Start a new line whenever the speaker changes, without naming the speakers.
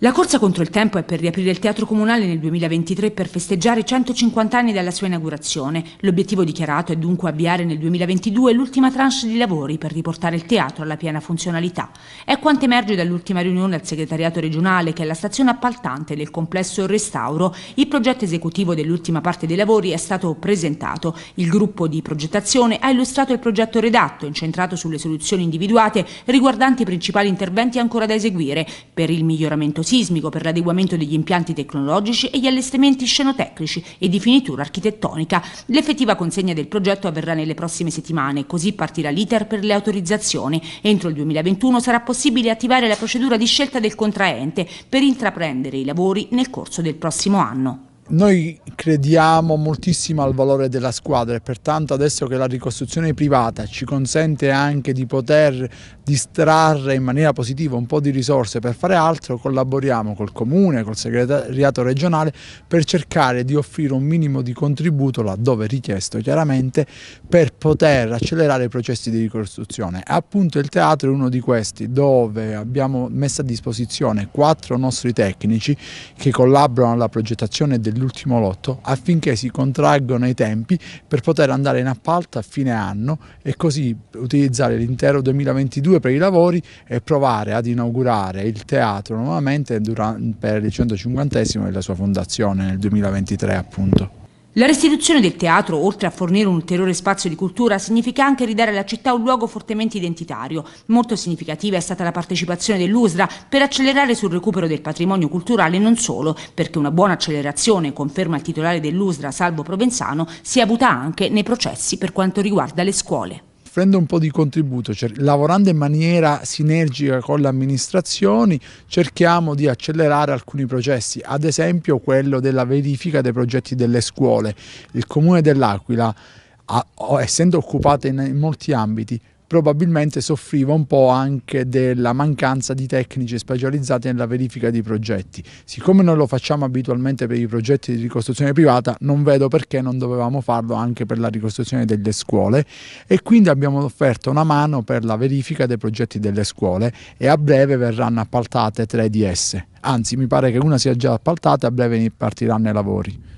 La corsa contro il tempo è per riaprire il Teatro Comunale nel 2023 per festeggiare 150 anni dalla sua inaugurazione. L'obiettivo dichiarato è dunque avviare nel 2022 l'ultima tranche di lavori per riportare il teatro alla piena funzionalità. È quanto emerge dall'ultima riunione al segretariato regionale che è la stazione appaltante del complesso Restauro. Il progetto esecutivo dell'ultima parte dei lavori è stato presentato. Il gruppo di progettazione ha illustrato il progetto redatto, incentrato sulle soluzioni individuate riguardanti i principali interventi ancora da eseguire per il miglioramento sismico per l'adeguamento degli impianti tecnologici e gli allestimenti scenotecnici e di finitura architettonica. L'effettiva consegna del progetto avverrà nelle prossime settimane, così partirà l'iter per le autorizzazioni. Entro il 2021 sarà possibile attivare la procedura di scelta del contraente per intraprendere i lavori nel corso del prossimo anno.
Noi crediamo moltissimo al valore della squadra e pertanto adesso che la ricostruzione privata ci consente anche di poter distrarre in maniera positiva un po' di risorse per fare altro, collaboriamo col comune, col segretariato regionale per cercare di offrire un minimo di contributo laddove richiesto chiaramente per poter accelerare i processi di ricostruzione. Appunto il teatro è uno di questi dove abbiamo messo a disposizione quattro nostri tecnici che collaborano alla progettazione del dell'ultimo lotto affinché si contraggono i tempi per poter andare in appalto a fine anno e così utilizzare l'intero 2022 per i lavori e provare ad inaugurare il teatro nuovamente per il 150 della sua fondazione nel 2023 appunto.
La restituzione del teatro, oltre a fornire un ulteriore spazio di cultura, significa anche ridare alla città un luogo fortemente identitario. Molto significativa è stata la partecipazione dell'USRA per accelerare sul recupero del patrimonio culturale non solo, perché una buona accelerazione, conferma il titolare dell'USRA Salvo Provenzano, si è avuta anche nei processi per quanto riguarda le scuole
offrendo un po' di contributo, lavorando in maniera sinergica con le amministrazioni, cerchiamo di accelerare alcuni processi, ad esempio quello della verifica dei progetti delle scuole. Il Comune dell'Aquila, essendo occupato in molti ambiti, probabilmente soffriva un po' anche della mancanza di tecnici specializzati nella verifica di progetti. Siccome noi lo facciamo abitualmente per i progetti di ricostruzione privata, non vedo perché non dovevamo farlo anche per la ricostruzione delle scuole e quindi abbiamo offerto una mano per la verifica dei progetti delle scuole e a breve verranno appaltate tre di esse. Anzi, mi pare che una sia già appaltata e a breve partiranno i lavori.